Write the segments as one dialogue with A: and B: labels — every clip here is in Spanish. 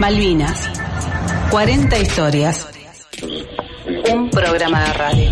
A: Malvinas. 40 historias. Un programa de radio.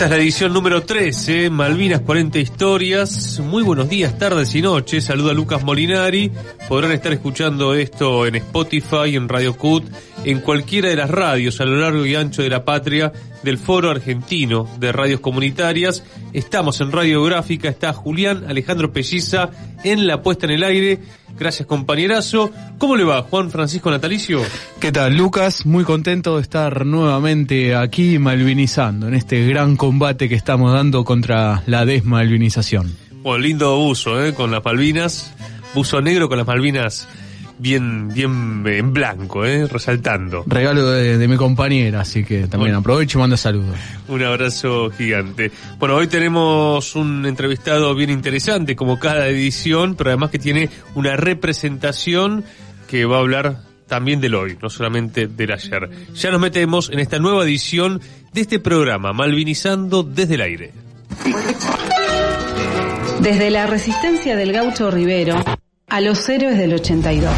B: Esta es la edición número 13, Malvinas 40 Historias. Muy buenos días, tardes y noches. Saluda Lucas Molinari. Podrán estar escuchando esto en Spotify, en Radio Cut, en cualquiera de las radios a lo largo y ancho de la patria del Foro Argentino de Radios Comunitarias. Estamos en Radio Gráfica. está Julián Alejandro Pelliza en la puesta en el aire Gracias, compañerazo. ¿Cómo
C: le va, Juan Francisco Natalicio? ¿Qué tal, Lucas? Muy contento de estar nuevamente aquí malvinizando en este gran combate que estamos dando contra la desmalvinización.
B: Bueno, lindo buzo, ¿eh? Con las Malvinas. Buzo negro con las Malvinas bien, bien en blanco, ¿eh? resaltando.
C: Regalo de, mi compañera, así que también aprovecho y mando saludos.
B: Un abrazo gigante. Bueno, hoy tenemos un entrevistado bien interesante, como cada edición, pero además que tiene una representación que va a hablar también del hoy, no solamente del ayer. Ya nos metemos en esta nueva edición de este programa, Malvinizando desde el aire.
A: Desde la resistencia del gaucho Rivero a los héroes del 82.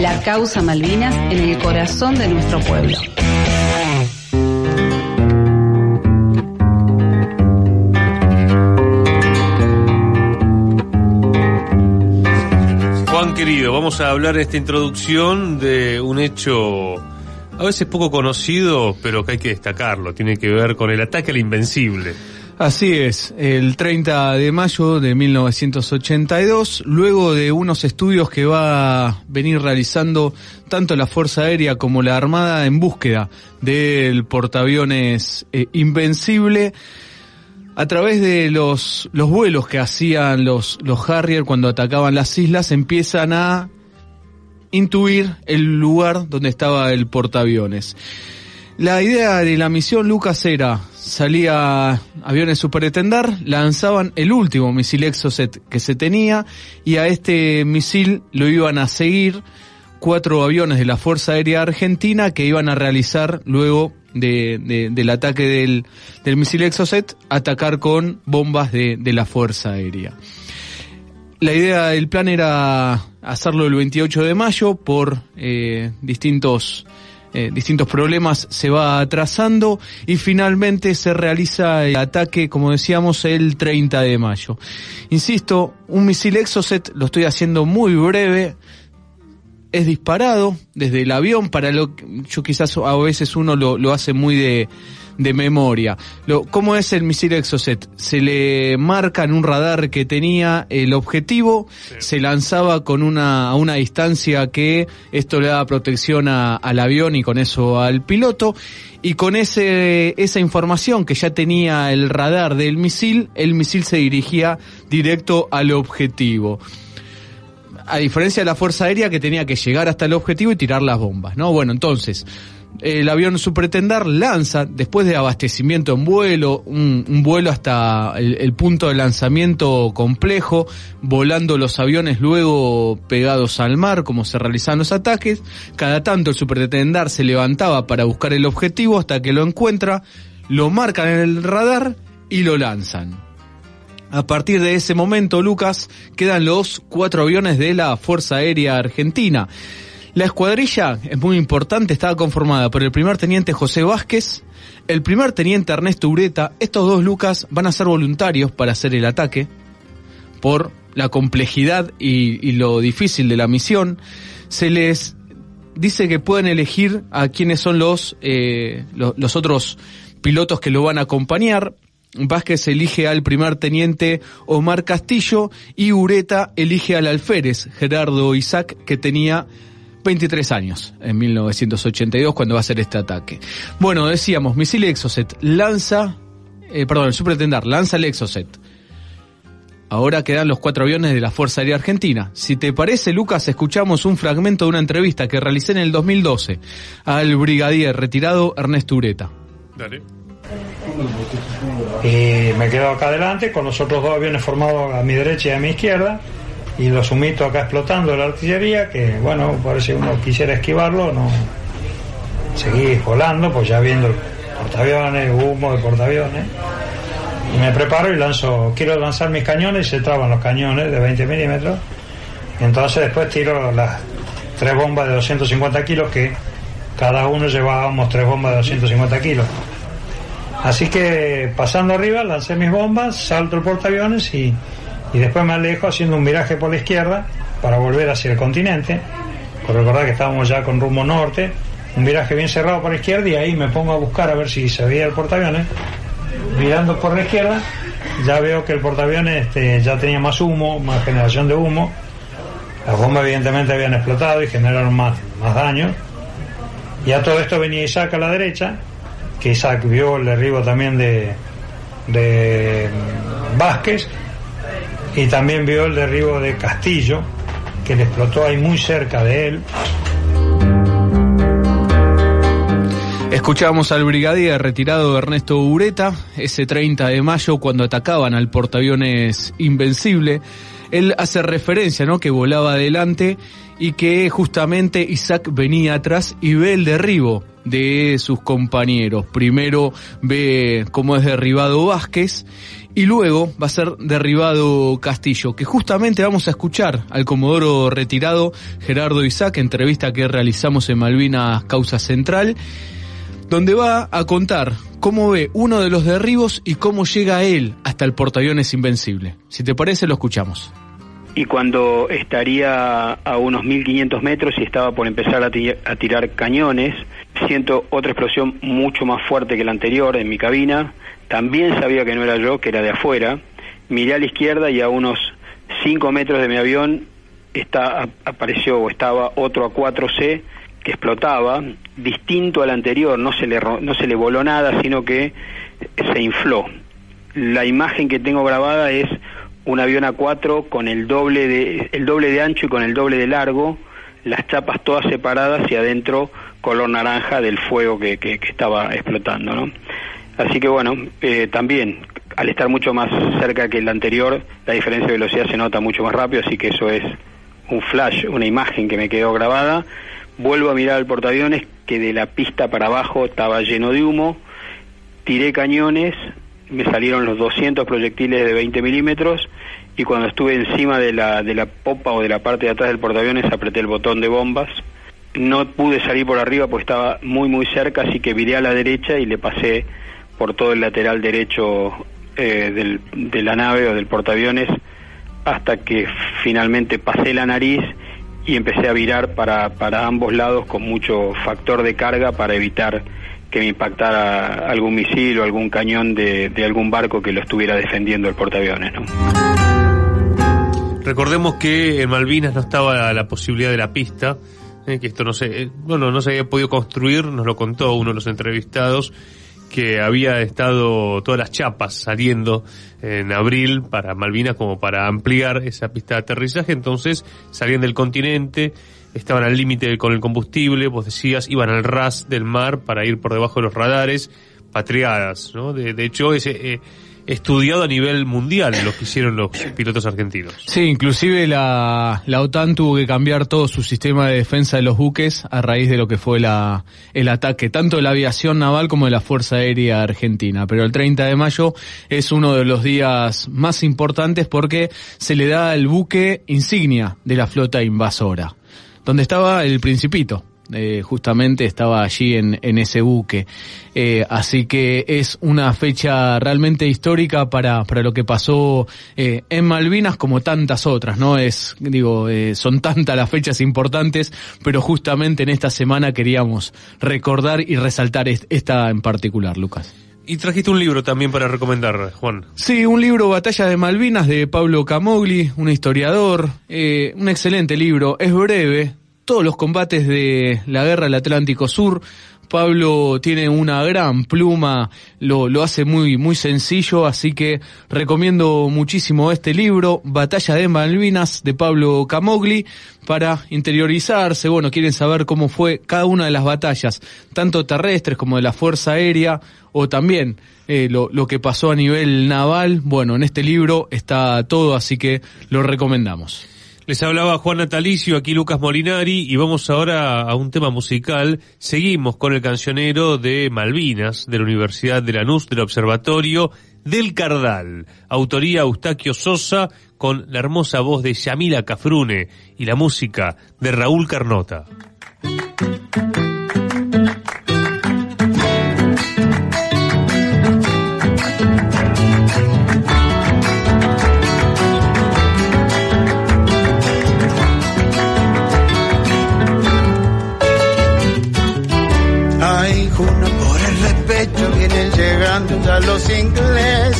A: La causa Malvinas en el corazón de nuestro pueblo.
B: Juan querido, vamos a hablar en esta introducción de un hecho a veces poco conocido, pero que hay que destacarlo. Tiene que ver con el ataque al invencible.
C: Así es, el 30 de mayo de 1982, luego de unos estudios que va a venir realizando tanto la Fuerza Aérea como la Armada en búsqueda del portaaviones eh, Invencible, a través de los, los vuelos que hacían los, los Harrier cuando atacaban las islas, empiezan a intuir el lugar donde estaba el portaaviones. La idea de la misión, Lucas, era salía aviones superetender, lanzaban el último misil Exocet que se tenía y a este misil lo iban a seguir cuatro aviones de la Fuerza Aérea Argentina que iban a realizar luego del ataque del, misil Exocet, atacar con bombas de, la Fuerza Aérea. La idea del plan era hacerlo el 28 de mayo por eh, distintos eh, distintos problemas, se va atrasando y finalmente se realiza el ataque, como decíamos, el 30 de mayo. Insisto, un misil Exocet, lo estoy haciendo muy breve, es disparado desde el avión, para lo que yo quizás a veces uno lo, lo hace muy de, de memoria. Lo, ¿Cómo es el misil Exocet? Se le marca en un radar que tenía el objetivo, se lanzaba con una, a una distancia que esto le daba protección al avión y con eso al piloto, y con ese, esa información que ya tenía el radar del misil, el misil se dirigía directo al objetivo a diferencia de la Fuerza Aérea que tenía que llegar hasta el objetivo y tirar las bombas, ¿no? Bueno, entonces, el avión Supertendar lanza, después de abastecimiento en vuelo, un, vuelo hasta el, punto de lanzamiento complejo, volando los aviones luego pegados al mar, como se realizan los ataques. Cada tanto el Supertendar se levantaba para buscar el objetivo hasta que lo encuentra, lo marcan en el radar y lo lanzan. A partir de ese momento, Lucas, quedan los cuatro aviones de la Fuerza Aérea Argentina. La escuadrilla es muy importante, estaba conformada por el primer teniente José Vázquez, el primer teniente Ernesto Ureta. Estos dos Lucas van a ser voluntarios para hacer el ataque por la complejidad y, lo difícil de la misión. Se les dice que pueden elegir a quiénes son los, eh, los otros pilotos que lo van a acompañar. Vázquez elige al primer teniente Omar Castillo y Ureta elige al alférez Gerardo Isaac, que tenía 23 años en 1982 cuando va a hacer este ataque. Bueno, decíamos, misil Exocet lanza, eh, perdón, el Supertendar lanza el Exocet. Ahora quedan los cuatro aviones de la Fuerza Aérea Argentina. Si te parece, Lucas, escuchamos un fragmento de una entrevista que realicé en el 2012 al brigadier retirado Ernesto Ureta.
D: Dale. Y me quedo acá adelante con los otros dos aviones formados a mi derecha y a mi izquierda y los sumito acá explotando la artillería que bueno, parece que uno quisiera esquivarlo, no seguí volando, pues ya viendo portaaviones, humo de portaaviones. Y me preparo y lanzo, quiero lanzar mis cañones y se traban los cañones de 20 milímetros. Entonces después tiro las tres bombas de 250 kilos que cada uno llevábamos tres bombas de 250 kilos. Así que pasando arriba lancé mis bombas, salto el portaaviones y, después me alejo haciendo un viraje por la izquierda para volver hacia el continente. Por recordar que estábamos ya con rumbo norte, un viraje bien cerrado por la izquierda y ahí me pongo a buscar a ver si se veía el portaaviones. Mirando por la izquierda, ya veo que el portaaviones este, ya tenía más humo, más generación de humo. Las bombas evidentemente habían explotado y generaron más, más daño. Y a todo esto venía Isaac a la derecha, que Isaac vio el derribo también de, Vázquez y también vio el derribo de Castillo, que le explotó ahí muy cerca de él.
C: Escuchamos al brigadier retirado Ernesto Ureta ese 30 de mayo cuando atacaban al portaaviones Invencible. Él hace referencia, ¿no? Que volaba adelante y que justamente Isaac venía atrás y ve el derribo de sus compañeros. Primero ve cómo es derribado Vázquez y luego va a ser derribado Castillo, que justamente vamos a escuchar al comodoro retirado Gerardo Isaac, entrevista que realizamos en Malvinas Causa Central, donde va a contar cómo ve uno de los derribos y cómo llega él hasta el portaaviones invencible. Si te parece, lo escuchamos
A: y cuando estaría a unos 1500 metros y estaba por empezar a, tirar cañones, siento otra explosión mucho más fuerte que la anterior en mi cabina. También sabía que no era yo, que era de afuera. Miré a la izquierda y a unos 5 metros de mi avión está, apareció o estaba otro A4C que explotaba, distinto al anterior, no se, le, no se le voló nada, sino que se infló. La imagen que tengo grabada es un avión A4 con el doble de, el doble de ancho y con el doble de largo, las chapas todas separadas y adentro color naranja del fuego que, estaba explotando. ¿no? Así que bueno, eh, también al estar mucho más cerca que el anterior, la diferencia de velocidad se nota mucho más rápido, así que eso es un flash, una imagen que me quedó grabada. Vuelvo a mirar al portaaviones que de la pista para abajo estaba lleno de humo, tiré cañones, me salieron los 200 proyectiles de 20 milímetros y cuando estuve encima de la, de la popa o de la parte de atrás del portaaviones apreté el botón de bombas. No pude salir por arriba porque estaba muy muy cerca, así que viré a la derecha y le pasé por todo el lateral derecho eh, del, de la nave o del portaaviones hasta que finalmente pasé la nariz y empecé a virar para ambos lados con mucho factor de carga para evitar que me impactara algún misil o algún cañón de, algún barco que lo estuviera defendiendo el portaaviones.
B: Recordemos que en Malvinas no estaba la posibilidad de la pista, eh, que esto no se, eh, bueno, no se había podido construir, nos lo contó uno de los entrevistados que había estado todas las chapas saliendo en abril para Malvinas como para ampliar esa pista de aterrizaje, entonces salían del continente estaban al límite con el combustible, vos decías, iban al ras del mar para ir por debajo de los radares, patriadas, ¿no? De, hecho, es eh, estudiado a nivel mundial lo que hicieron los pilotos argentinos.
C: Sí, inclusive la, OTAN tuvo que cambiar todo su sistema de defensa de los buques a raíz de lo que fue el ataque, tanto de la aviación naval como de la Fuerza Aérea Argentina. Pero el 30 de mayo es uno de los días más importantes porque se le da el buque insignia de la flota invasora donde estaba el Principito. Eh, justamente estaba allí en, en ese buque. Eh, así que es una fecha realmente histórica para, para lo que pasó eh, en Malvinas como tantas otras, ¿no? Es, digo, son tantas las fechas importantes, pero justamente en esta semana queríamos recordar y resaltar esta en particular, Lucas. Y trajiste un libro también para
B: recomendar, Juan.
C: Sí, un libro Batalla de Malvinas de Pablo Camogli, un historiador, eh, un excelente libro, es breve, todos los combates de la guerra del Atlántico Sur, Pablo tiene una gran pluma, lo, hace muy, muy sencillo, así que recomiendo muchísimo este libro, Batalla de Malvinas, de Pablo Camogli, para interiorizarse, bueno, quieren saber cómo fue cada una de las batallas, tanto terrestres como de la Fuerza Aérea, o también eh, lo que pasó a nivel naval. Bueno, en este libro está todo, así que lo recomendamos. Les hablaba Juan Natalicio, aquí Lucas Molinari, y
B: vamos ahora a un tema musical. Seguimos con el cancionero de Malvinas, de la Universidad de Lanús, del Observatorio del Cardal. Autoría Eustaquio Sosa, con la hermosa voz de Yamila Cafrune y la música de Raúl Carnota.
E: los ingleses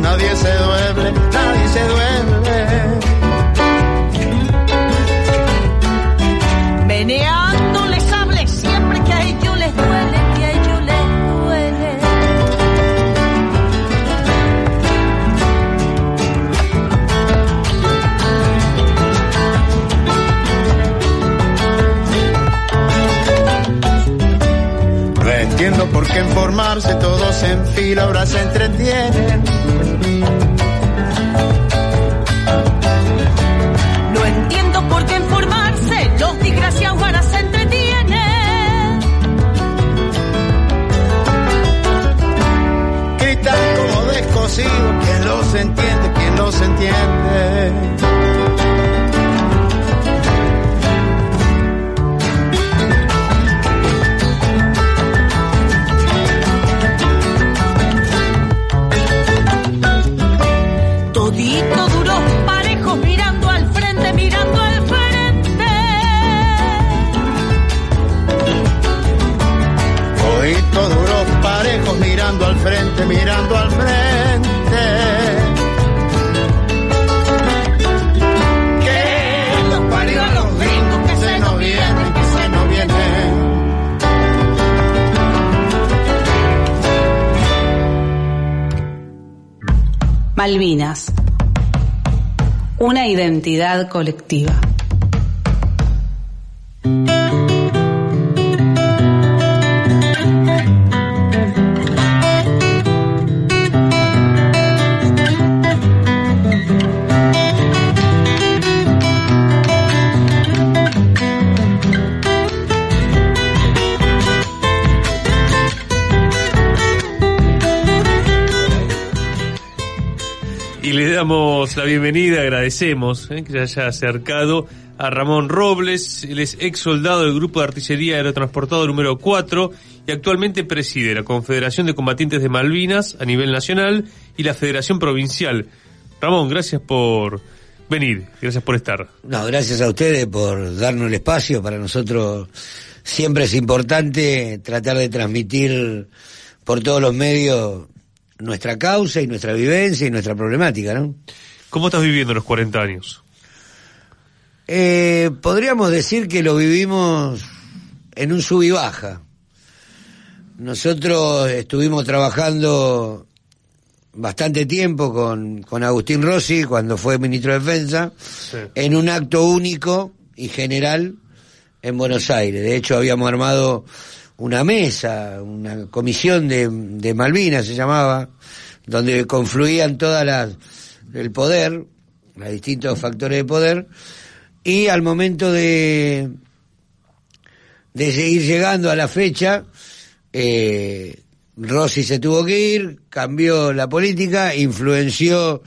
E: nadie se duele, nadie se duele Meneando les hable siempre que a ellos les duele, que a ellos les duele.
A: No entiendo por qué informarse, todos en fila ahora se entretienen.
F: no se entiende.
A: Albinas, una identidad colectiva.
B: la bienvenida, agradecemos eh, que se haya acercado a Ramón Robles. Él es ex soldado del Grupo de Artillería Aerotransportado número 4 y actualmente preside la Confederación de Combatientes de Malvinas a nivel nacional y la Federación Provincial. Ramón, gracias por venir, gracias por estar.
F: No, gracias a ustedes por darnos el espacio. Para nosotros siempre es importante tratar de transmitir por todos los medios nuestra causa y nuestra vivencia y nuestra problemática, ¿no?
B: ¿Cómo estás viviendo los 40 años?
F: Eh, podríamos decir que lo vivimos en un sub y baja. Nosotros estuvimos trabajando bastante tiempo con, con Agustín Rossi cuando fue ministro de Defensa en un acto único y general en Buenos Aires. De hecho, habíamos armado una mesa, una comisión de, de Malvinas se llamaba, donde confluían todas las el poder, los distintos factores de poder, y al momento de, de seguir llegando a la fecha, eh, Rossi se tuvo que ir, cambió la política, influenció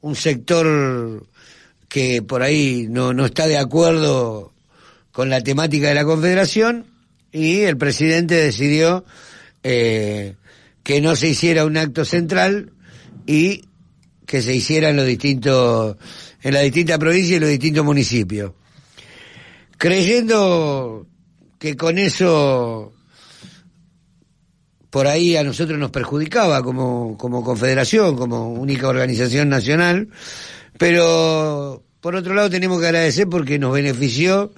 F: un sector que por ahí no, está de acuerdo con la temática de la Confederación y el presidente decidió eh, que no se hiciera un acto central y que se hiciera en los distintos, en las distintas provincias y los distintos municipios. Creyendo que con eso por ahí a nosotros nos perjudicaba como, como confederación, como única organización nacional, pero por otro lado tenemos que agradecer porque nos benefició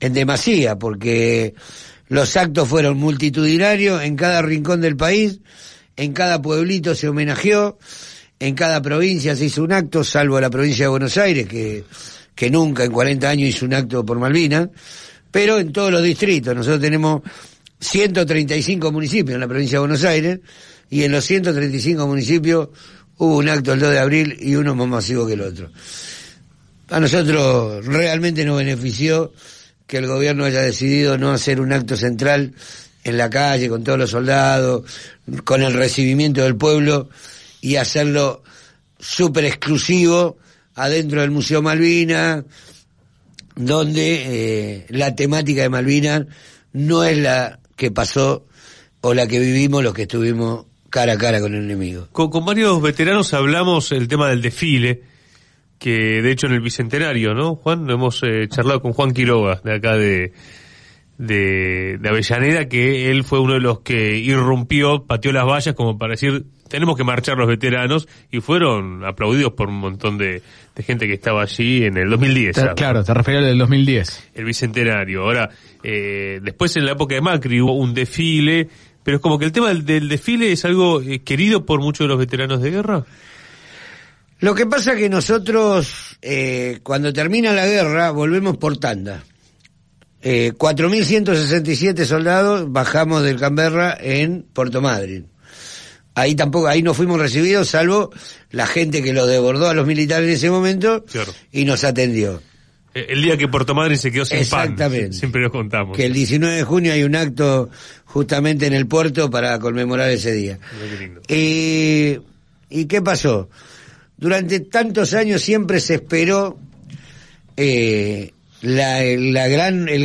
F: en demasía, porque los actos fueron multitudinarios en cada rincón del país, en cada pueblito se homenajeó en cada provincia se hizo un acto, salvo la provincia de Buenos Aires, que, que nunca en 40 años hizo un acto por Malvinas, pero en todos los distritos. Nosotros tenemos 135 municipios en la provincia de Buenos Aires y en los 135 municipios hubo un acto el 2 de abril y uno más masivo que el otro. A nosotros realmente nos benefició que el gobierno haya decidido no hacer un acto central en la calle con todos los soldados, con el recibimiento del pueblo, y hacerlo súper exclusivo adentro del Museo Malvina, donde eh, la temática de Malvinas no es la que pasó o la que vivimos los que estuvimos cara a cara con el enemigo. Con, varios veteranos
B: hablamos el tema del desfile, que de hecho en el Bicentenario, ¿no, Juan? Hemos eh, charlado con Juan Quiroga, de acá de, de, de Avellaneda, que él fue uno de los que irrumpió, pateó las vallas como para decir tenemos que marchar los veteranos y fueron aplaudidos por un montón de, gente que estaba allí en el 2010. claro, te
C: refieres al 2010.
B: El bicentenario. Ahora, eh, después en la época de Macri hubo un desfile, pero es como que el tema del, desfile es algo eh, querido por muchos de los veteranos de guerra.
F: Lo que pasa es que nosotros, eh, cuando termina la guerra, volvemos por tanda. Eh, 4.167 soldados bajamos del Canberra en Puerto Madryn. Ahí tampoco, ahí no fuimos recibidos, salvo la gente que lo desbordó a los militares en ese momento y nos atendió.
B: Eh, el día que Puerto
F: Madryn se quedó sin Exactamente. pan. Siempre lo contamos. Que el 19 de junio hay un acto justamente en el puerto para conmemorar ese día. Eh, ¿Y qué pasó? Durante tantos años siempre se esperó eh, la, el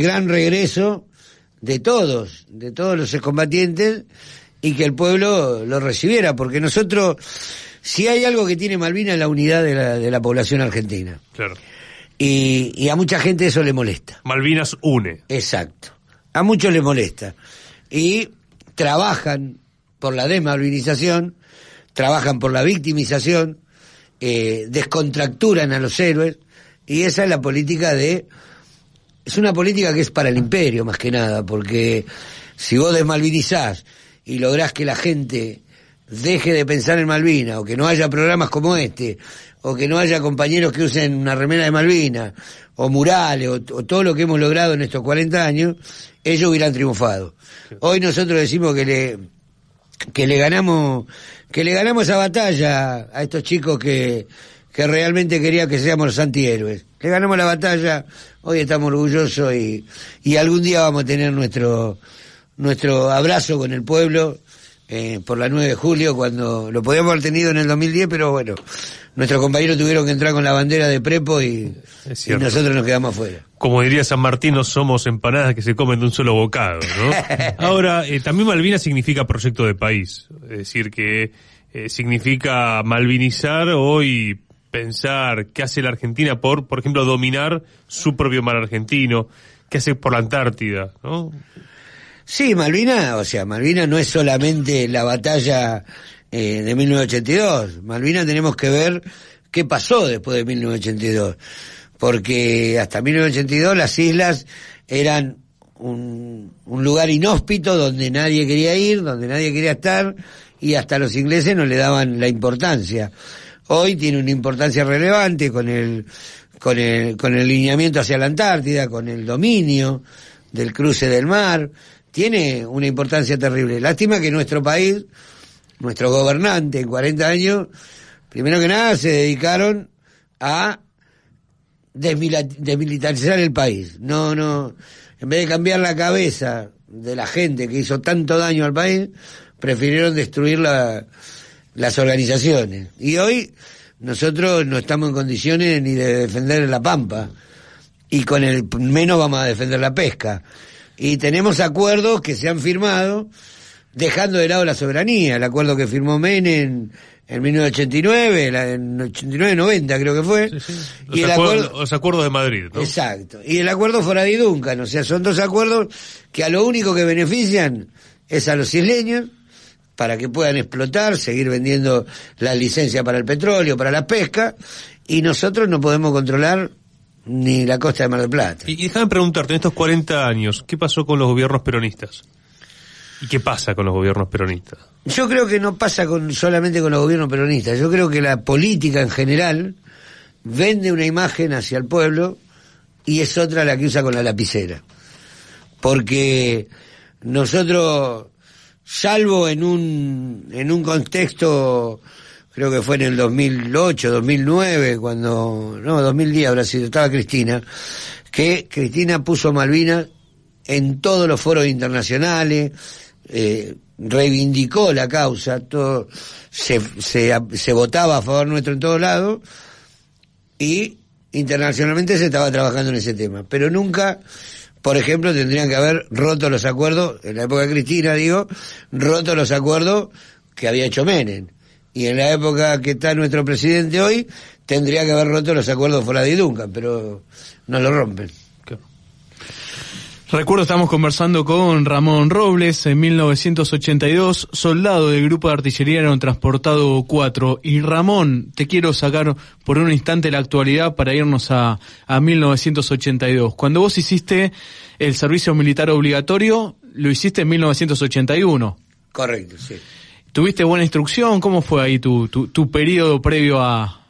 F: gran regreso de todos, de todos los excombatientes, y que el pueblo lo recibiera, porque nosotros, si hay algo que tiene Malvinas es la unidad de la, de la población argentina. Claro. Y, y, a mucha gente eso le molesta. Malvinas une. Exacto. A muchos le molesta. Y trabajan por la desmalvinización, trabajan por la victimización, eh, descontracturan a los héroes, y esa es la política de... Es una política que es para el imperio más que nada, porque si vos desmalvinizás y lográs que la gente deje de pensar en Malvina, o que no haya programas como este, o que no haya compañeros que usen una remera de Malvina, o murales, o, todo lo que hemos logrado en estos 40 años, ellos hubieran triunfado. Hoy nosotros decimos que le, que le ganamos, que le ganamos esa batalla a estos chicos que, que realmente querían que seamos los antihéroes. Le ganamos la batalla, hoy estamos orgullosos y, y algún día vamos a tener nuestro, nuestro abrazo con el pueblo eh, por la 9 de julio, cuando lo podíamos haber tenido en el 2010, pero bueno, nuestros compañeros tuvieron que entrar con la bandera de prepo y, nosotros nos quedamos afuera.
B: Como diría San Martín, no somos empanadas que se comen de un solo bocado. ¿no?
F: Ahora, eh, también
B: Malvinas significa proyecto de país, es decir, que eh, significa malvinizar hoy pensar qué hace la Argentina por, por ejemplo, dominar su propio mar argentino, qué hace por la Antártida,
F: ¿no? Sí, Malvina, o sea, Malvina no es solamente la batalla eh, de 1982. Malvina tenemos que ver qué pasó después de 1982. Porque hasta 1982 las islas eran un, lugar inhóspito donde nadie quería ir, donde nadie quería estar y hasta los ingleses no le daban la importancia. Hoy tiene una importancia relevante con el, con el, con el lineamiento hacia la Antártida, con el dominio del cruce del mar, tiene una importancia terrible. Lástima que nuestro país, nuestro gobernante en 40 años, primero que nada se dedicaron a desmilitarizar el país. No, no, en vez de cambiar la cabeza de la gente que hizo tanto daño al país, prefirieron destruir las organizaciones. Y hoy nosotros no estamos en condiciones ni de defender la pampa y con el menos vamos a defender la pesca. Y tenemos acuerdos que se han firmado dejando de lado la soberanía, el acuerdo que firmó Menem en 1989, en 89-90 creo que fue. Los,
B: acuerdos de Madrid,
F: ¿no? Exacto. Y el acuerdo fuera de Duncan, o sea, son dos acuerdos que a lo único que benefician es a los isleños para que puedan explotar, seguir vendiendo la licencia para el petróleo, para la pesca, y nosotros no podemos controlar ni la costa de Mar del Plata.
B: Y, déjame preguntarte, en estos 40 años, ¿qué pasó con los gobiernos peronistas? ¿Y qué pasa con los gobiernos peronistas?
F: Yo creo que no pasa con, solamente con los gobiernos peronistas. Yo creo que la política en general vende una imagen hacia el pueblo y es otra la que usa con la lapicera. Porque nosotros, salvo en un, en un contexto creo que fue en el 2008, 2009, cuando, no, 2010 ahora sido, estaba Cristina, que Cristina puso Malvinas en todos los foros internacionales, eh, reivindicó la causa, todo, se, se, se votaba a favor nuestro en todos lados y internacionalmente se estaba trabajando en ese tema. Pero nunca, por ejemplo, tendrían que haber roto los acuerdos, en la época de Cristina digo, roto los acuerdos que había hecho Menem y en la época que está nuestro presidente hoy, tendría que haber roto los acuerdos fuera de Idunca, pero no lo rompen.
C: Recuerdo, estamos conversando con Ramón Robles. En 1982, soldado del grupo de artillería eran transportado 4. Y Ramón, te quiero sacar por un instante la actualidad para irnos a, a 1982. Cuando vos hiciste el servicio militar obligatorio, lo hiciste en 1981.
F: Correcto, sí. ¿Tuviste buena instrucción? ¿Cómo fue ahí tu, tu, periodo previo a...?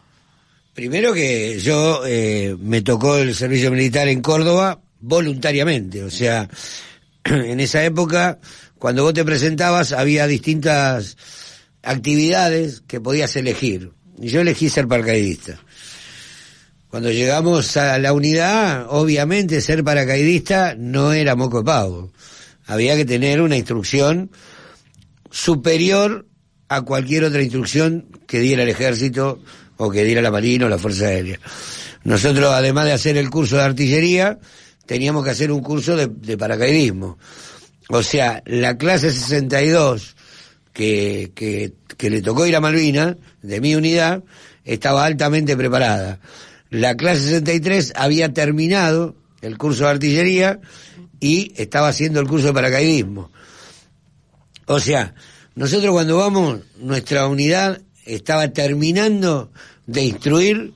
F: Primero que yo eh, me tocó el servicio militar en Córdoba voluntariamente, o sea, en esa época, cuando vos te presentabas, había distintas actividades que podías elegir. Y Yo elegí ser paracaidista. Cuando llegamos a la unidad, obviamente ser paracaidista no era moco de pavo. Había que tener una instrucción superior a cualquier otra instrucción que diera el ejército o que diera la marina o la fuerza aérea. Nosotros, además de hacer el curso de artillería, teníamos que hacer un curso de, paracaidismo. O sea, la clase 62 que, que, que le tocó ir a Malvinas, de mi unidad, estaba altamente preparada. La clase 63 había terminado el curso de artillería y estaba haciendo el curso de paracaidismo. O sea, nosotros cuando vamos, nuestra unidad estaba terminando de instruir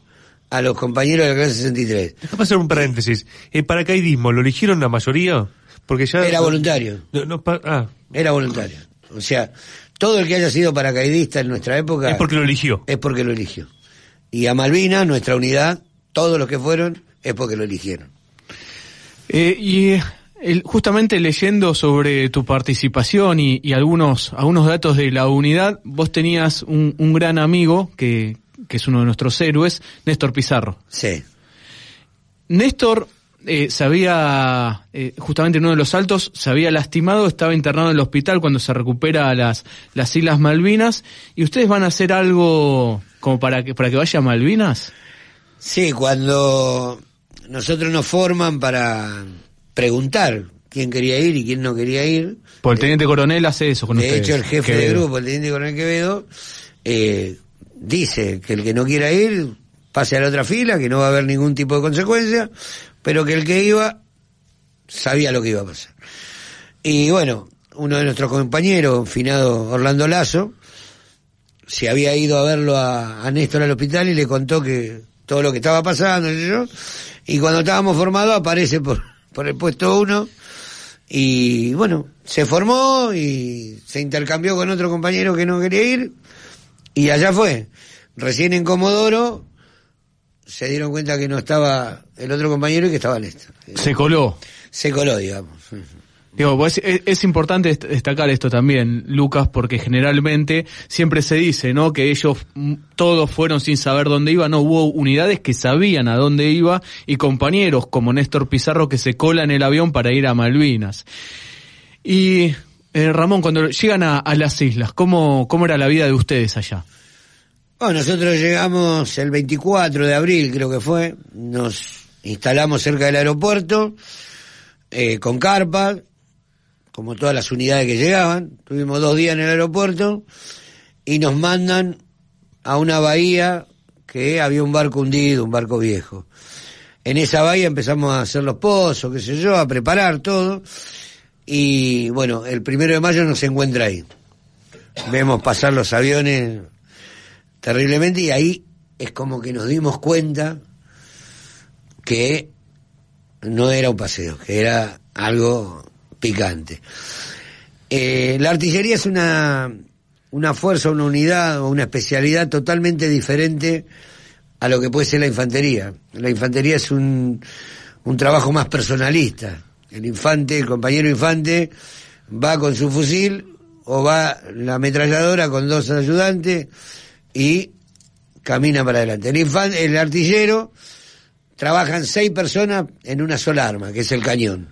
F: a los compañeros de la clase 63. Déjame hacer un paréntesis. El
B: paracaidismo, ¿lo eligieron la mayoría? Porque ya... Era voluntario.
F: Ah. Era voluntario. O sea, todo el que haya sido paracaidista en nuestra época... Es porque lo eligió. Es porque lo eligió. Y a Malvina, nuestra unidad, todos los que fueron, es porque lo eligieron.
C: Eh, y eh, justamente leyendo sobre tu participación y, algunos, algunos datos de la unidad, vos tenías un, gran amigo que, es uno de nuestros héroes, Néstor Pizarro. Sí. Néstor eh, sabía eh, justamente en uno de los saltos, se había lastimado, estaba internado en el hospital cuando se recupera las, las Islas Malvinas. ¿Y ustedes van a hacer algo como para que,
F: para que vaya a Malvinas? Sí, cuando nosotros nos forman para preguntar quién quería ir y quién no quería ir. Por el teniente coronel hace
C: eso con De hecho, el jefe de grupo,
F: el teniente coronel Quevedo, eh, dice que el que no quiera ir pase a la otra fila, que no va a haber ningún tipo de consecuencia, pero que el que iba sabía lo que iba a pasar. Y bueno, uno de nuestros compañeros, finado Orlando Lazo, se había ido a verlo a, a Néstor al hospital y le contó que todo lo que estaba pasando, y, y cuando estábamos formados aparece por, por el puesto uno. Y bueno, se formó y se intercambió con otro compañero que no quería ir. Y allá fue. Recién en Comodoro se dieron cuenta que no estaba el otro compañero y que estaba Lester. Se coló. Se coló, digamos. Digo, pues, es, importante destacar esto
C: también, Lucas, porque generalmente siempre se dice, ¿no? Que ellos mm, todos fueron sin saber dónde iba, no hubo unidades que sabían a dónde iba y compañeros como Néstor Pizarro que se colan el avión para ir a Malvinas. Y eh, Ramón, cuando llegan a, las islas, ¿cómo, ¿cómo era la vida de ustedes allá?
F: Bueno, nosotros llegamos el 24 de abril, creo que fue, nos instalamos cerca del aeropuerto eh, con carpas, como todas las unidades que llegaban. Tuvimos dos días en el aeropuerto y nos mandan a una bahía que había un barco hundido, un barco viejo. En esa bahía empezamos a hacer los pozos, qué sé yo, a preparar todo. Y bueno, el primero de mayo nos encuentra ahí. Vemos pasar los aviones terriblemente y ahí es como que nos dimos cuenta que no era un paseo, que era algo picante. Eh, la artillería es una, una fuerza, una unidad o una especialidad totalmente diferente a lo que puede ser la infantería. La infantería es un, un trabajo más personalista. El infante, el compañero infante, va con su fusil o va la ametralladora con dos ayudantes y camina para adelante. El, infante, el artillero trabajan seis personas en una sola arma, que es el cañón.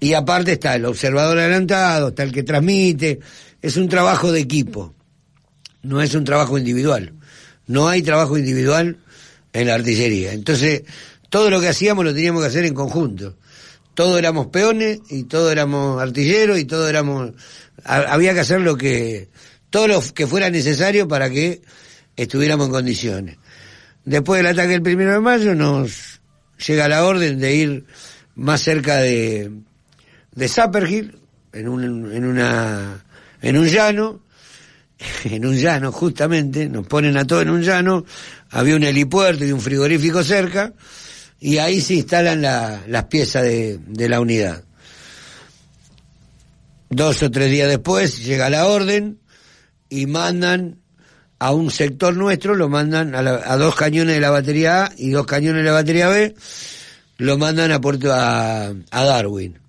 F: Y aparte está el observador adelantado, está el que transmite. Es un trabajo de equipo, no es un trabajo individual. No hay trabajo individual en la artillería. Entonces, todo lo que hacíamos lo teníamos que hacer en conjunto. Todos éramos peones y todos éramos artilleros y todos éramos... Había que hacer lo que... Todo lo que fuera necesario para que estuviéramos en condiciones. Después del ataque del primero de mayo nos llega la orden de ir más cerca de, de Zappergil, en un, en, una, en un llano, en un llano justamente, nos ponen a todos en un llano, había un helipuerto y un frigorífico cerca, y ahí se instalan las piezas de, la unidad. Dos o tres días después llega la orden y mandan a un sector nuestro, lo mandan a, dos cañones de la batería A y dos cañones de la batería B, lo mandan a Puerto a Darwin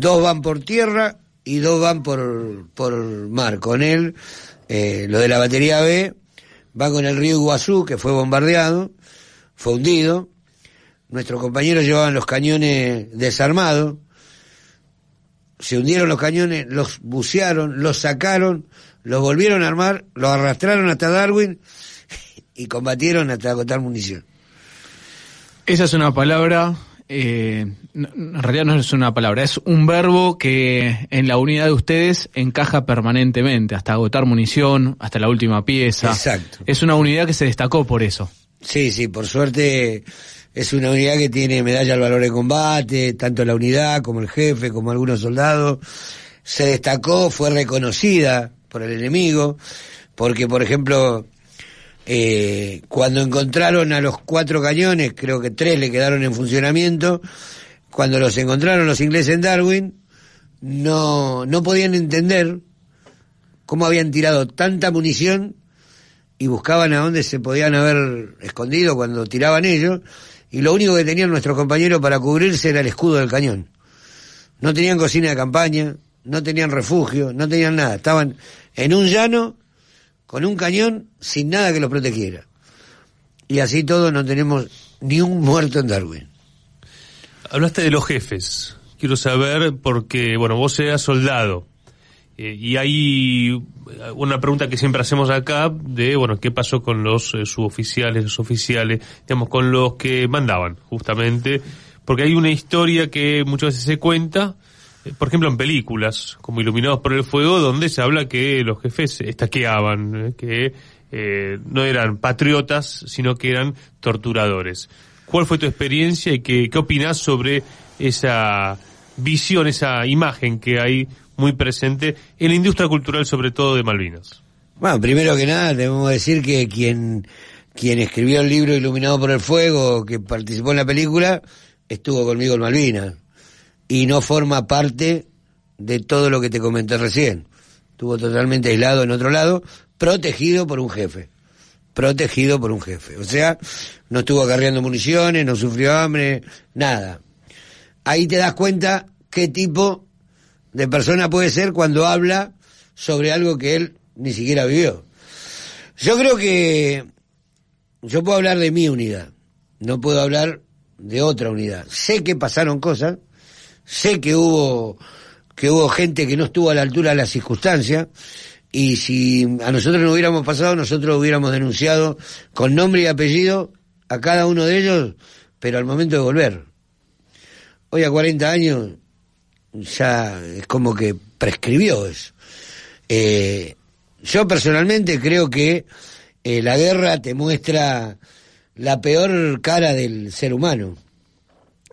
F: dos van por tierra y dos van por, por mar. Con él, eh, lo de la batería B, va con el río Iguazú, que fue bombardeado, fue hundido. Nuestros compañeros llevaban los cañones desarmados. Se hundieron los cañones, los bucearon, los sacaron, los volvieron a armar, los arrastraron hasta Darwin y combatieron hasta agotar munición. Esa es una palabra eh,
C: en realidad no es una palabra, es un verbo que en la unidad de ustedes encaja permanentemente, hasta agotar munición, hasta la última pieza. Exacto. Es una unidad que se destacó por eso.
F: Sí, sí, por suerte es una unidad que tiene medalla al valor de combate, tanto la unidad como el jefe, como algunos soldados. Se destacó, fue reconocida por el enemigo, porque por ejemplo eh, cuando encontraron a los cuatro cañones, creo que tres le quedaron en funcionamiento, cuando los encontraron los ingleses en Darwin, no, no podían entender cómo habían tirado tanta munición y buscaban a dónde se podían haber escondido cuando tiraban ellos, y lo único que tenían nuestros compañeros para cubrirse era el escudo del cañón. No tenían cocina de campaña, no tenían refugio, no tenían nada, estaban en un llano con un cañón sin nada que los protegiera. Y así todos no tenemos ni un muerto en Darwin.
B: Hablaste de los jefes. Quiero saber porque, bueno, vos eras soldado. Eh, y hay una pregunta que siempre hacemos acá de, bueno, ¿qué pasó con los eh, suboficiales, los oficiales, digamos, con los que mandaban, justamente? Porque hay una historia que muchas veces se cuenta, eh, por ejemplo, en películas como Iluminados por el Fuego, donde se habla que los jefes estaqueaban, eh, que eh, no eran patriotas, sino que eran torturadores. ¿Cuál fue tu experiencia y qué, opinas sobre esa visión, esa imagen que hay muy presente en la industria cultural, sobre todo de Malvinas?
F: Bueno, primero que nada, debemos decir que quien, quien escribió el libro Iluminados por el Fuego, que participó en la película, estuvo conmigo en Malvinas y no forma parte de todo lo que te comenté recién. Estuvo totalmente aislado en otro lado, protegido por un jefe. Protegido por un jefe. O sea, no estuvo cargando municiones, no sufrió hambre, nada. Ahí te das cuenta qué tipo de persona puede ser cuando habla sobre algo que él ni siquiera vivió. Yo creo que yo puedo hablar de mi unidad, no puedo hablar de otra unidad. Sé que pasaron cosas, Sé que hubo, que hubo gente que no estuvo a la altura de las circunstancias y si a nosotros no hubiéramos pasado, nosotros hubiéramos denunciado con nombre y apellido a cada uno de ellos, pero al momento de volver. Hoy a 40 años ya es como que prescribió eso. Eh, yo personalmente creo que eh, la guerra te muestra la peor cara del ser humano.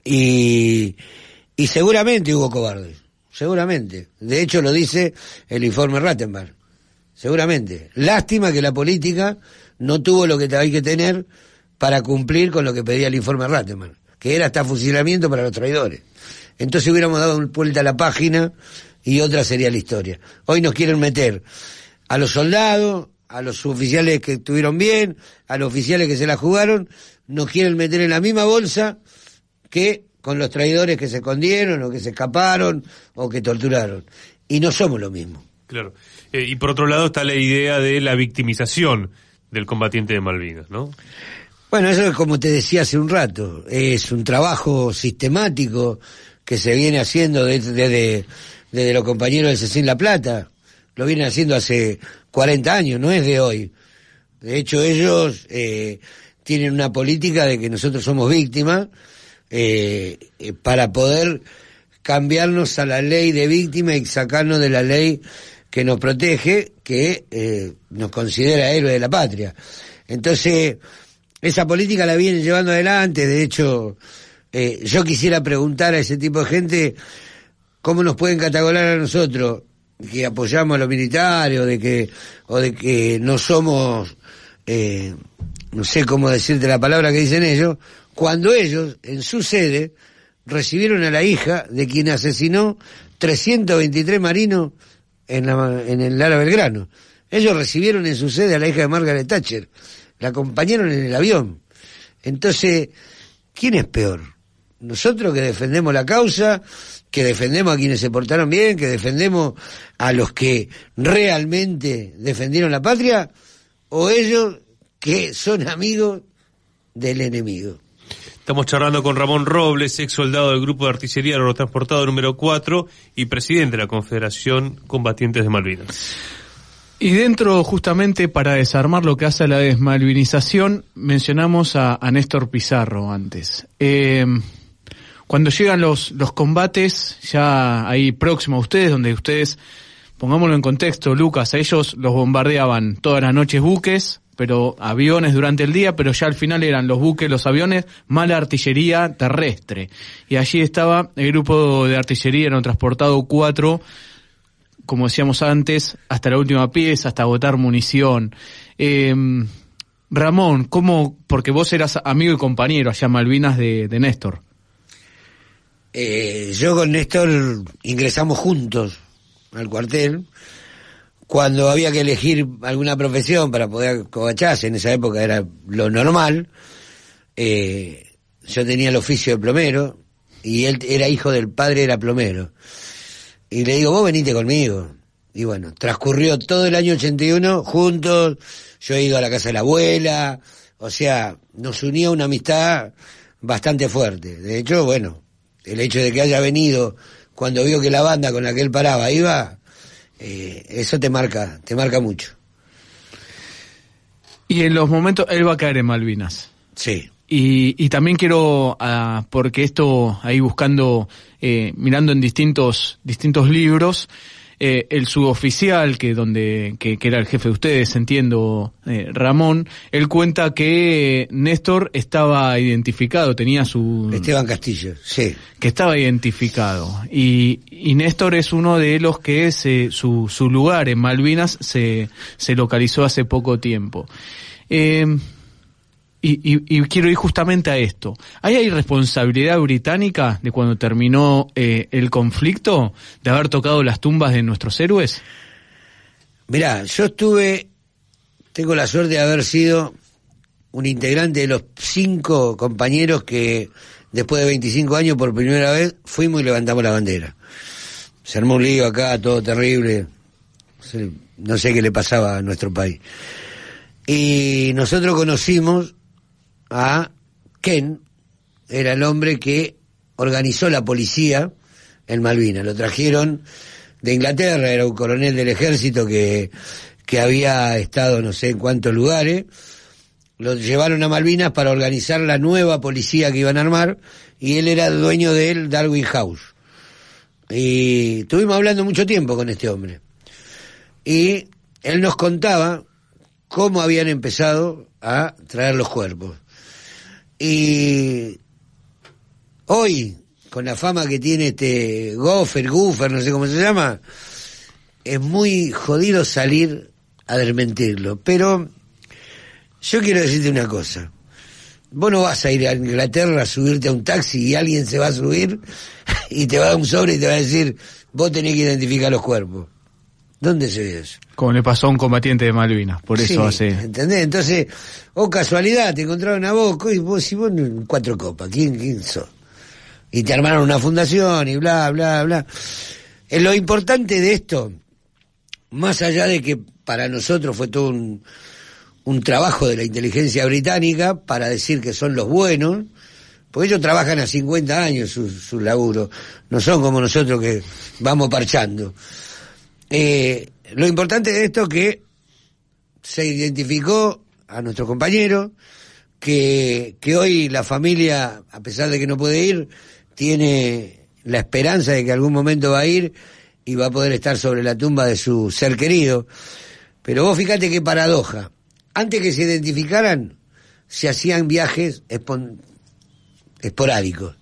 F: Y y seguramente hubo cobardes, seguramente. De hecho lo dice el informe Rattenberg, seguramente. Lástima que la política no tuvo lo que hay que tener para cumplir con lo que pedía el informe Rattenberg, que era hasta fusilamiento para los traidores. Entonces hubiéramos dado vuelta a la página y otra sería la historia. Hoy nos quieren meter a los soldados, a los oficiales que estuvieron bien, a los oficiales que se la jugaron, nos quieren meter en la misma bolsa que con los traidores que se escondieron o que se escaparon o que torturaron. Y no somos lo mismo.
B: Claro. Eh, y por otro lado está la idea de la victimización del combatiente de Malvinas,
F: ¿no? Bueno, eso es como te decía hace un rato, es un trabajo sistemático que se viene haciendo desde, desde, los compañeros de Cecil La Plata, lo vienen haciendo hace 40 años, no es de hoy. De hecho, ellos eh, tienen una política de que nosotros somos víctimas, eh, eh, para poder cambiarnos a la ley de víctima y sacarnos de la ley que nos protege, que eh, nos considera héroes de la patria. Entonces, esa política la vienen llevando adelante, de hecho, eh, yo quisiera preguntar a ese tipo de gente cómo nos pueden catalogar a nosotros, que apoyamos a los militares o de que, o de que no somos, no sé cómo decirte la palabra que dicen ellos, cuando ellos, en su sede, recibieron a la hija de quien asesinó 323 marinos en, en el Lara Belgrano. Ellos recibieron en su sede a la hija de Margaret Thatcher, la acompañaron en el avión. Entonces, ¿quién es peor? Nosotros que defendemos la causa, que defendemos a quienes se portaron bien, que defendemos a los que realmente defendieron la patria, o ellos que son amigos del enemigo.
B: Estamos charlando con Ramón Robles, ex soldado del Grupo de Artillería Aerotransportado número 4 y presidente de la Confederación Combatientes de
C: Malvinas. Y dentro, justamente para desarmar lo que hace la desmalvinización, mencionamos a, Néstor Pizarro antes. Eh, cuando llegan los, los combates, ya ahí próximo a ustedes, donde ustedes, pongámoslo en contexto, Lucas, a ellos los bombardeaban todas las noches buques, pero aviones durante el día, pero ya al final eran los buques, los aviones, mala artillería terrestre. Y allí estaba el grupo de artillería, eran transportado cuatro, como decíamos antes, hasta la última pieza, hasta agotar munición. Em, Ramón, ¿cómo? Porque vos eras amigo y compañero allá en Malvinas de, de Néstor.
F: Eh, yo con Néstor ingresamos juntos al cuartel cuando había que elegir alguna profesión para poder cobacharse, en esa época era lo normal, eh, yo tenía el oficio de plomero y él era hijo del padre, era plomero. Y le digo, vos venite conmigo. Y bueno, transcurrió todo el año 81 juntos, yo he ido a la casa de la abuela, o sea, nos unía una amistad bastante fuerte. De hecho, bueno, el hecho de que haya venido cuando vio que la banda con la que él paraba iba, eh, eso te marca, te marca mucho. Y en los momentos, él va a
C: caer en Malvinas. Sí. Y, también quiero, ah, porque esto ahí buscando, eh, mirando en distintos, distintos libros, eh, el suboficial, que, donde, que, era el jefe de ustedes, entiendo, eh, Ramón, él cuenta que Néstor estaba identificado, tenía su... Esteban Castillo, sí. Que estaba identificado. Y, y Néstor es uno de los que es, su, lugar en Malvinas se, se localizó hace poco tiempo. Eh, y, quiero ir justamente a esto. ¿Hay, responsabilidad británica de cuando terminó eh, el conflicto de haber tocado las tumbas de nuestros héroes?
F: Mirá, yo estuve, tengo la suerte de haber sido un integrante de los cinco compañeros que después de 25 años por primera vez fuimos y levantamos la bandera. Se armó un lío acá, todo terrible. No sé qué le pasaba a nuestro país. Y nosotros conocimos a Ken, era el hombre que organizó la policía en Malvinas. Lo trajeron de Inglaterra, era un coronel del ejército que, que había estado no sé en cuántos lugares. Lo llevaron a Malvinas para organizar la nueva policía que iban a armar y él era dueño del Darwin House. Y estuvimos hablando mucho tiempo con este hombre. Y él nos contaba cómo habían empezado a traer los cuerpos. Y hoy, con la fama que tiene este Gofer, Goofer, no sé cómo se llama, es muy jodido salir a desmentirlo. Pero yo quiero decirte una cosa. Vos no vas a ir a Inglaterra a subirte a un taxi y alguien se va a subir y te va a dar un sobre y te va a decir, vos tenés que identificar los cuerpos. ¿Dónde se ve eso?
C: Como le pasó a un combatiente de Malvinas,
F: por eso sí, ¿Entendés? Entonces, o oh, casualidad, te encontraron a vos, y vos, decís, vos cuatro copas, ¿quién, quién sos? Y te armaron una fundación y bla, bla, bla. Eh, lo importante de esto, más allá de que para nosotros fue todo un, trabajo de la inteligencia británica para decir que son los buenos, porque ellos trabajan a 50 años Sus su laburo, no son como nosotros que vamos parchando. Eh, lo importante de esto es que se identificó a nuestro compañero, que, hoy la familia, a pesar de que no puede ir, tiene la esperanza de que algún momento va a ir y va a poder estar sobre la tumba de su ser querido. Pero vos fíjate qué paradoja. Antes que se identificaran, se hacían viajes esporádicos.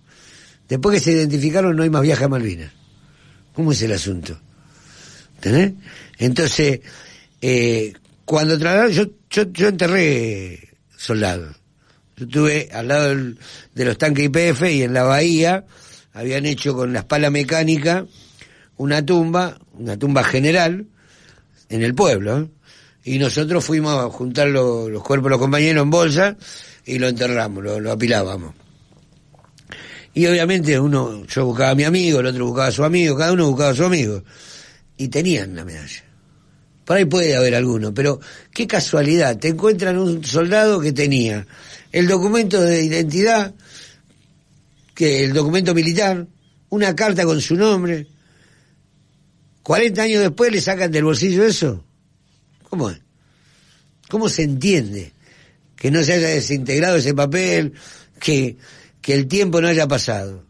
F: Después que se identificaron, no hay más viajes a Malvinas. ¿Cómo es el asunto? Entonces, eh, cuando trasladaron, yo, yo, enterré soldados. Yo estuve al lado de los tanques IPF y en la bahía habían hecho con la espalda mecánica una tumba, una tumba general, en el pueblo. ¿eh? Y nosotros fuimos a juntar los cuerpos de los compañeros en bolsa y lo enterramos, lo, lo, apilábamos. Y obviamente uno, yo buscaba a mi amigo, el otro buscaba a su amigo, cada uno buscaba a su amigo y tenían la medalla. Por ahí puede haber alguno, pero qué casualidad, te encuentran un soldado que tenía el documento de identidad, que el documento militar, una carta con su nombre. 40 años después le sacan del bolsillo eso. ¿Cómo es? ¿Cómo se entiende que no se haya desintegrado ese papel, que, que el tiempo no haya pasado?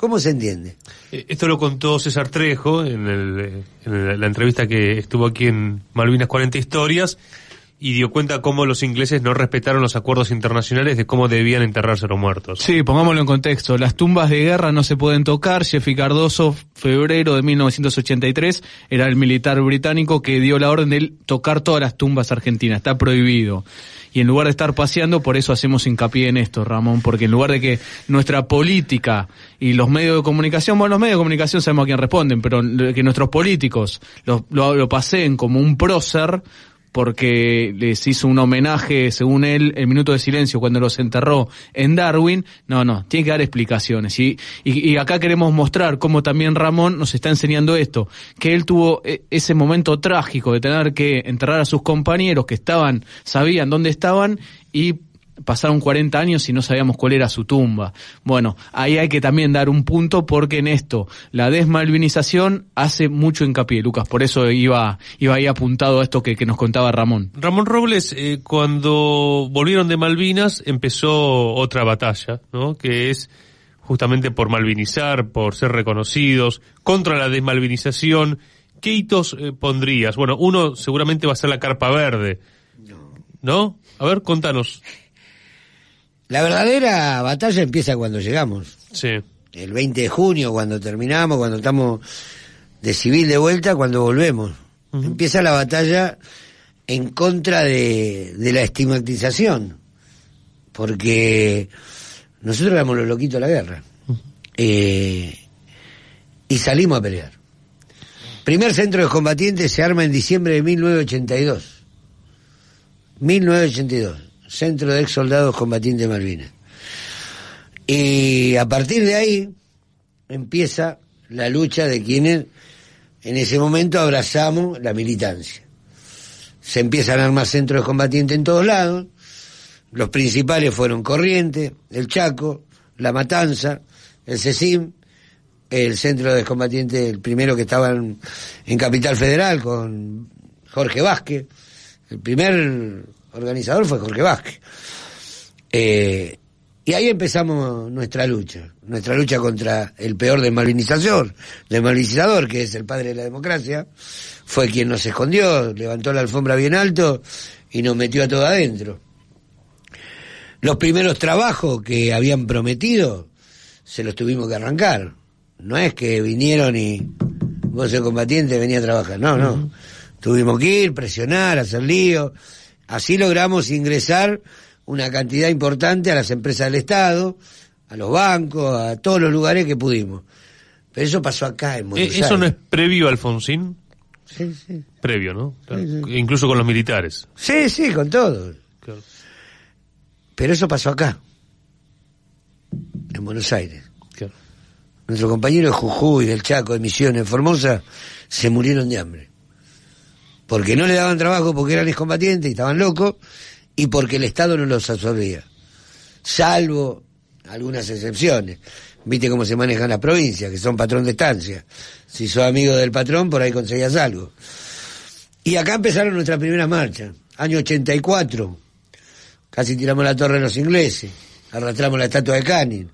F: ¿Cómo se entiende?
B: Eh, esto lo contó César Trejo en, eh, la entrevista que estuvo aquí en Malvinas 40 Historias y dio cuenta cómo los ingleses no respetaron los acuerdos internacionales de cómo debían enterrarse los muertos.
C: Sí, pongámoslo en contexto. Las tumbas de guerra no se pueden tocar. Jeffy Cardoso, febrero de 1983, era el militar británico que dio la orden de tocar todas las tumbas argentinas. Está prohibido. Y en lugar de estar paseando, por eso hacemos hincapié en esto, Ramón, porque en lugar de que nuestra política y los medios de comunicación, bueno, los medios de comunicación sabemos a quién responden, pero que nuestros políticos lo, lo, paseen como un prócer, porque les hizo un homenaje, según él, el minuto de silencio cuando los enterró en Darwin. No, no, tiene que dar explicaciones. Y, y, y acá queremos mostrar cómo también Ramón nos está enseñando esto, que él tuvo eh, ese momento trágico de tener que enterrar a sus compañeros que estaban, sabían dónde estaban y pasaron 40 años y no sabíamos cuál era su tumba. Bueno, ahí hay que también dar un punto porque en esto la desmalvinización hace mucho hincapié, Lucas, por eso iba, iba ahí apuntado a esto que, nos contaba Ramón.
B: Ramón Robles, eh, cuando volvieron de Malvinas empezó otra batalla, ¿no? Que es justamente por malvinizar, por ser reconocidos, contra la desmalvinización. ¿Qué hitos eh, pondrías? Bueno, uno seguramente va a ser la carpa verde. ¿No? A ver, contanos.
F: La verdadera batalla empieza cuando llegamos. Sí. El 20 de junio, cuando terminamos, cuando estamos de civil de vuelta, cuando volvemos. Empieza la batalla en contra de, la estigmatización. Porque nosotros éramos los loquitos de la guerra. Eh, y salimos a pelear. Primer centro de combatientes se arma en diciembre de 1982. 1982 Centro de Ex Soldados Combatientes de Malvinas. Y a partir de ahí empieza la lucha de quienes en ese momento abrazamos la militancia. Se empiezan a armar centros de combatientes en todos lados. Los principales fueron Corriente el Chaco, La Matanza, el CECIM, el centro de combatientes, el primero que estaba en Capital Federal con Jorge Vázquez, el primer organizador fue Jorge Vázquez. Eh, y ahí empezamos nuestra lucha, nuestra lucha contra el peor desmalvinizador desmalvinizador, que es el padre de la democracia, fue quien nos escondió, levantó la alfombra bien alto y nos metió a todo adentro. Los primeros trabajos que habían prometido se los tuvimos que arrancar. No es que vinieron y vos sos combatiente, venía a trabajar. No, no. Tuvimos que ir, presionar, hacer lío Así logramos ingresar una cantidad importante a las empresas del Estado, a los bancos, a todos los lugares que pudimos. Pero eso pasó acá en eh, Buenos Aires. ¿Eso no
B: es previo Alfonsín? Sí, sí. Previo, ¿no? Incluso con los militares.
F: Sí, sí, con todo. Pero eso pasó acá, en Buenos Aires. Nuestro Nuestros compañeros de Jujuy, del Chaco, de Misiones, Formosa, se murieron de hambre porque no le daban trabajo porque eran excombatientes y estaban locos, y porque el Estado no los absorbía, salvo algunas excepciones. Viste cómo se manejan las provincias, que son patrón de estancia. Si sos amigo del patrón, por ahí conseguías algo. Y acá empezaron nuestras primeras marchas, año 84. Casi tiramos la torre de los ingleses, arrastramos la estatua de Canning.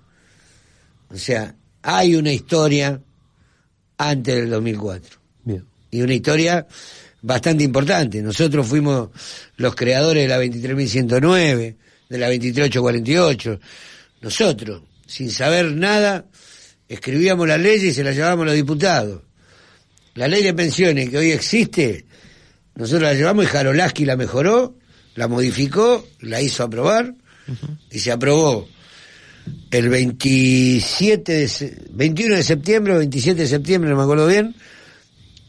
F: O sea, hay una historia antes del 2004. Bien. Y una historia bastante importante. Nosotros fuimos los creadores de la 23.109, de la 23.848. Nosotros, sin saber nada, escribíamos la ley y se la llevábamos a los diputados. La ley de pensiones que hoy existe, nosotros la llevamos y Jarolaski la mejoró, la modificó, la hizo aprobar y se aprobó el 27 de, 21 de septiembre, 27 de septiembre, no me acuerdo bien,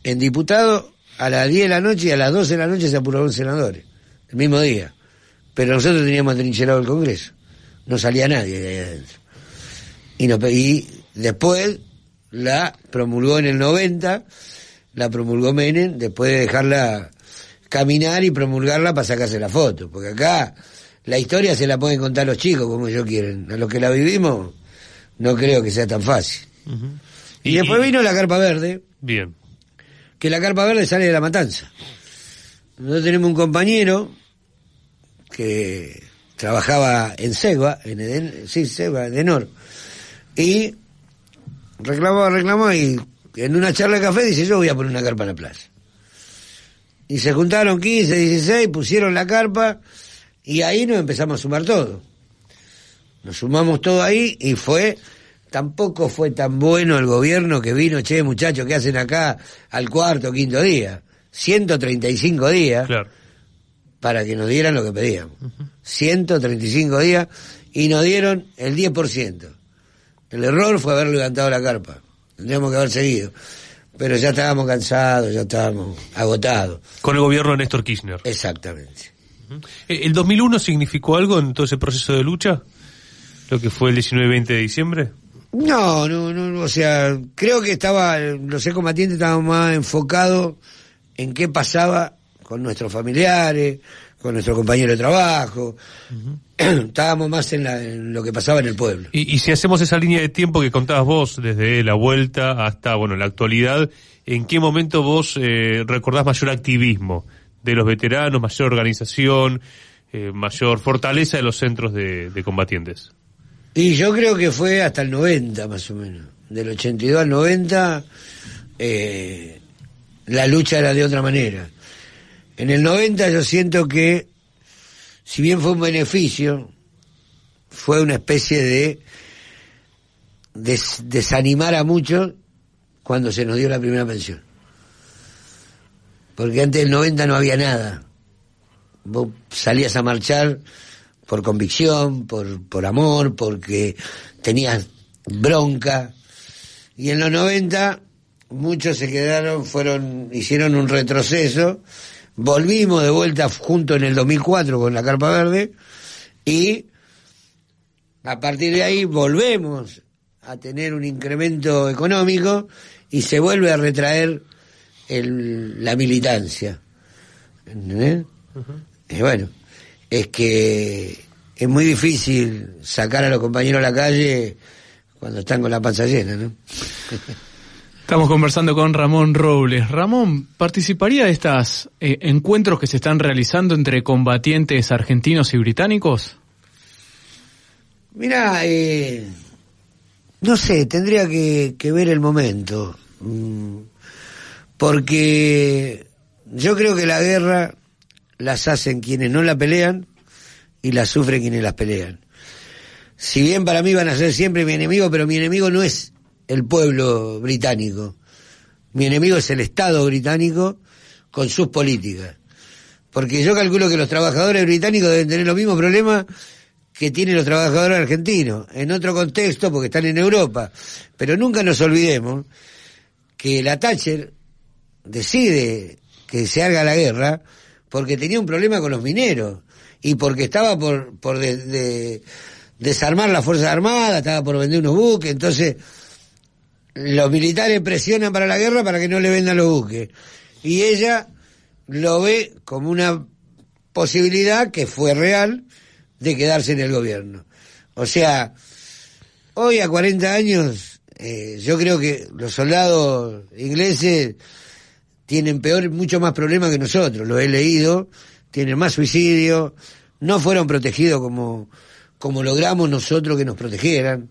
F: en diputado a las 10 de la noche y a las 12 de la noche se apuraron senadores, el mismo día. Pero nosotros teníamos atrincherado el Congreso, no salía nadie de ahí adentro. Y, nos, después la promulgó en el 90, la promulgó Menem, después de dejarla caminar y promulgarla para sacarse la foto, porque acá la historia se la pueden contar los chicos como ellos quieren, a los que la vivimos no creo que sea tan fácil. y, después vino la Carpa Verde. Bien que la carpa verde sale de la matanza. Nosotros tenemos un compañero que trabajaba en Segua, en Eden, sí, Edenor, y reclamaba, reclamó, y en una charla de café dice, yo voy a poner una carpa en la plaza. Y se juntaron 15, 16, pusieron la carpa, y ahí nos empezamos a sumar todo. Nos sumamos todo ahí y fue tampoco fue tan bueno el gobierno que vino, che, muchachos, ¿qué hacen acá al cuarto, quinto día? 135 días para que nos dieran lo que pedíamos. 135 días y nos dieron el 10%. El error fue haber levantado la carpa. Tendríamos que haber seguido. Pero ya estábamos cansados, ya estábamos agotados. Con el gobierno de Néstor Kirchner. Exactamente.
B: Eh, ¿El 2001 significó algo en todo ese proceso de lucha? ¿Lo que fue el 19-20 de diciembre?
F: No, no, no, o sea, creo que estaba, los excombatientes estaban más enfocados en qué pasaba con nuestros familiares, con nuestros compañeros de trabajo. Estábamos más en, lo que pasaba en el pueblo.
B: Y, si hacemos esa línea de tiempo que contabas vos, desde la vuelta hasta, bueno, la actualidad, ¿en qué momento vos eh, recordás mayor activismo de los veteranos, mayor organización, eh, mayor fortaleza de los centros de combatientes?
F: Y yo creo que fue hasta el 90 más o menos. Del 82 al 90 eh, la lucha era de otra manera. En el 90 yo siento que, si bien fue un beneficio, fue una especie de desanimar a muchos cuando se nos dio la primera pensión. Porque antes del 90 no había nada. Vos salías a marchar por convicción, por, por amor, porque tenía bronca. Y en los 90 muchos se quedaron, fueron, hicieron un retroceso. Volvimos de vuelta junto en el 2004 con la Carpa Verde y a partir de ahí volvemos a tener un incremento económico y se vuelve a retraer el, la militancia. ¿Entendés? bueno, es que es muy difícil sacar a los compañeros a la calle cuando están con la panza llena, ¿no?
C: Estamos conversando con Ramón Robles. Ramón, ¿participaría de estos eh, encuentros que se están realizando entre combatientes argentinos y británicos?
F: Mira, eh, no sé, tendría que, ver el momento. Mm, porque yo creo que la guerra las hacen quienes no la pelean y las sufren quienes las pelean. Si bien para mí van a ser siempre mi enemigo, pero mi enemigo no es el pueblo británico. Mi enemigo es el Estado británico con sus políticas. Porque yo calculo que los trabajadores británicos deben tener los mismos problemas que tienen los trabajadores argentinos, en otro contexto porque están en Europa. Pero nunca nos olvidemos que la Thatcher decide que se haga la guerra porque tenía un problema con los mineros y porque estaba por, por desarmar las Fuerzas Armadas, estaba por vender unos buques, entonces los militares presionan para la guerra para que no le vendan los buques. Y ella lo ve como una posibilidad que fue real de quedarse en el gobierno. O sea, hoy a 40 años, eh, yo creo que los soldados ingleses tienen peor, mucho más problemas que nosotros, lo he leído, tienen más suicidio, no fueron protegidos como, como logramos nosotros que nos protegieran,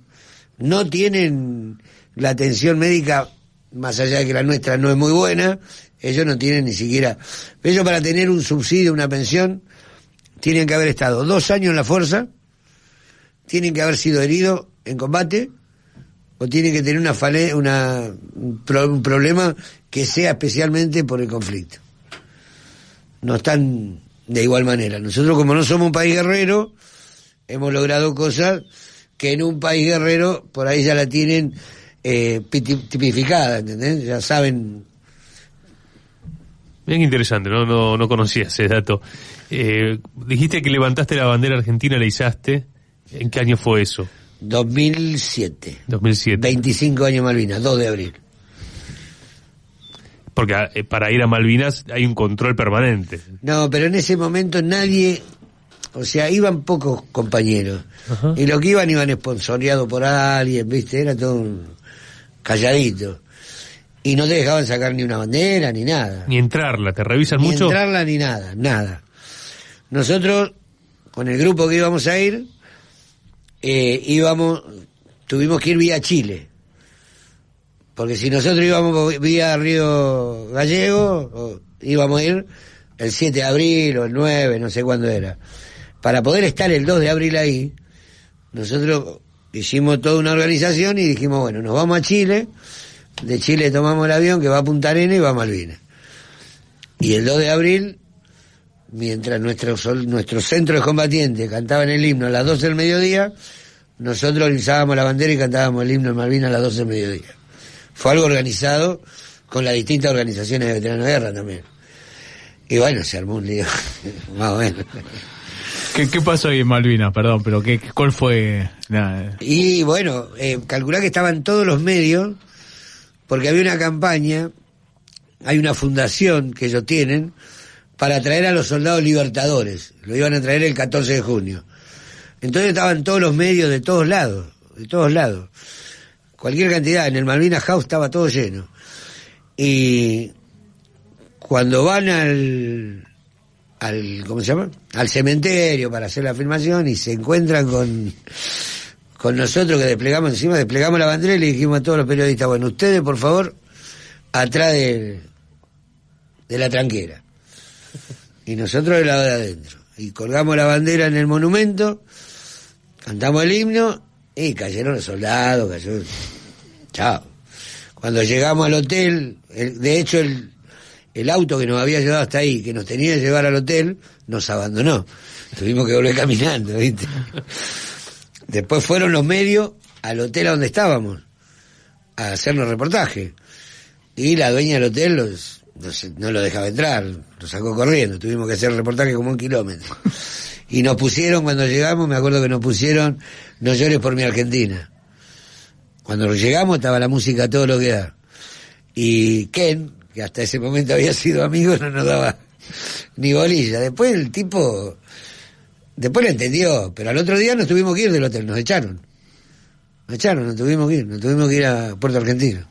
F: no tienen la atención médica, más allá de que la nuestra no es muy buena, ellos no tienen ni siquiera, ellos para tener un subsidio, una pensión, tienen que haber estado dos años en la fuerza, tienen que haber sido heridos en combate, o tienen que tener una, una un problema que sea especialmente por el conflicto. No están de igual manera. Nosotros como no somos un país guerrero, hemos logrado cosas que en un país guerrero por ahí ya la tienen eh, tipificada, ¿entendés? Ya saben.
B: Bien interesante, no, no, no conocía ese dato. Eh, dijiste que levantaste la bandera argentina, la izaste. ¿En qué año fue eso? 2007. 2007. 25 años Malvinas, 2 de abril. Porque ah, eh, para ir a Malvinas hay un control permanente.
F: No, pero en ese momento nadie, o sea, iban pocos compañeros. Y lo que iban iban esponsoreados por alguien, ¿viste? Era todo un calladito. Y no te dejaban sacar ni una bandera, ni nada.
B: Ni entrarla, te revisan mucho. Ni entrarla,
F: ni nada, nada. Nosotros, con el grupo que íbamos a ir, eh, íbamos, tuvimos que ir vía Chile. Porque si nosotros íbamos vía Río Gallego, íbamos a ir el 7 de abril o el 9, no sé cuándo era. Para poder estar el 2 de abril ahí, nosotros hicimos toda una organización y dijimos, bueno, nos vamos a Chile, de Chile tomamos el avión que va a Punta Arena y va a Malvinas. Y el 2 de abril, mientras nuestro, nuestro centro de combatientes cantaban el himno a las 12 del mediodía, nosotros izábamos la bandera y cantábamos el himno en Malvinas a las 12 del mediodía. Fue algo organizado con las distintas organizaciones de veteranos de guerra también. Y bueno, se armó un lío, más o menos.
C: ¿Qué, pasó ahí en Malvinas? Perdón,
F: pero ¿qué, ¿cuál fue? Y bueno, eh, que estaban todos los medios, porque había una campaña, hay una fundación que ellos tienen, para traer a los soldados libertadores. Lo iban a traer el 14 de junio. Entonces estaban todos los medios de todos lados, de todos lados cualquier cantidad. En el Malvinas House estaba todo lleno. Y cuando van al, al ¿cómo se llama? al cementerio para hacer la filmación y se encuentran con con nosotros que desplegamos encima desplegamos la bandera y le dijimos a todos los periodistas bueno ustedes por favor atrás de, de la tranquera y nosotros del lado de adentro y colgamos la bandera en el monumento cantamos el himno y cayeron los soldados, cayeron... Chao. Cuando llegamos al hotel, de hecho el, el auto que nos había llevado hasta ahí, que nos tenía que llevar al hotel, nos abandonó. Tuvimos que volver caminando, ¿viste? Después fueron los medios al hotel a donde estábamos, a hacernos reportaje. Y la dueña del hotel no lo dejaba entrar, lo sacó corriendo, tuvimos que hacer reportaje como un kilómetro y nos pusieron cuando llegamos, me acuerdo que nos pusieron No llores por mi Argentina. Cuando llegamos estaba la música todo lo que da. Y Ken, que hasta ese momento había sido amigo, no nos daba ni bolilla. Después el tipo, después lo entendió, pero al otro día nos tuvimos que ir del hotel, nos echaron. Nos echaron, nos tuvimos que ir, nos tuvimos que ir a Puerto Argentino.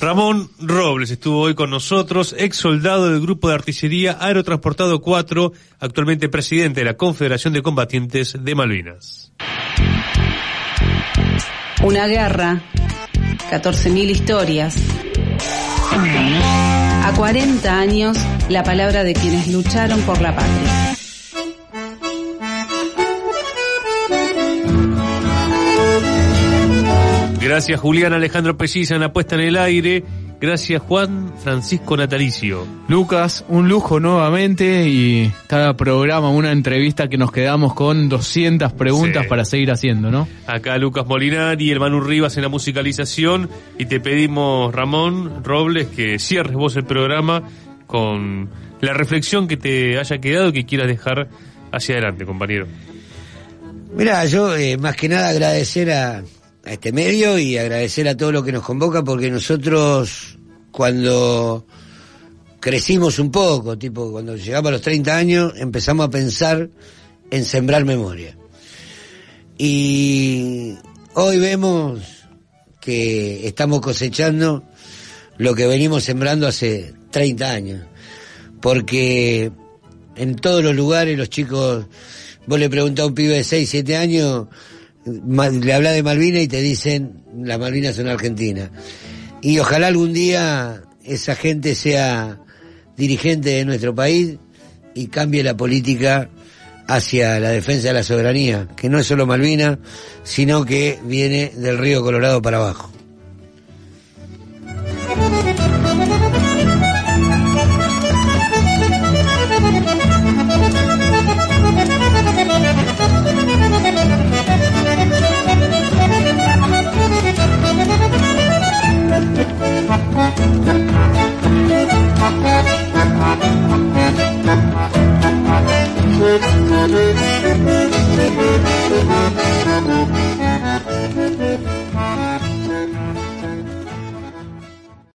B: Ramón Robles estuvo hoy con nosotros, ex soldado del Grupo de Artillería Aerotransportado 4, actualmente presidente de la Confederación de Combatientes de Malvinas.
A: Una guerra, 14.000 historias. A 40 años, la palabra de quienes lucharon por la patria.
B: Gracias Julián Alejandro Pelliza en la puesta en el aire. Gracias Juan Francisco Natalicio.
C: Lucas, un lujo nuevamente y cada programa una entrevista que nos quedamos con 200 preguntas para seguir haciendo, ¿no?
B: Acá Lucas Molinari, el Manu Rivas en la musicalización y te pedimos Ramón Robles que cierres vos el programa con la reflexión que te haya quedado que quieras dejar hacia adelante, compañero.
F: Mira, yo eh, más que nada agradecer a, a este medio y agradecer a todos los que nos convoca porque nosotros cuando crecimos un poco, tipo cuando llegamos a los 30 años empezamos a pensar en sembrar memoria. Y hoy vemos que estamos cosechando lo que venimos sembrando hace 30 años, porque en todos los lugares los chicos, vos le preguntás a un pibe de 6, 7 años, le habla de Malvinas y te dicen, las Malvinas son Argentina. Y ojalá algún día esa gente sea dirigente de nuestro país y cambie la política hacia la defensa de la soberanía, que no es solo Malvinas, sino que viene del río Colorado para abajo.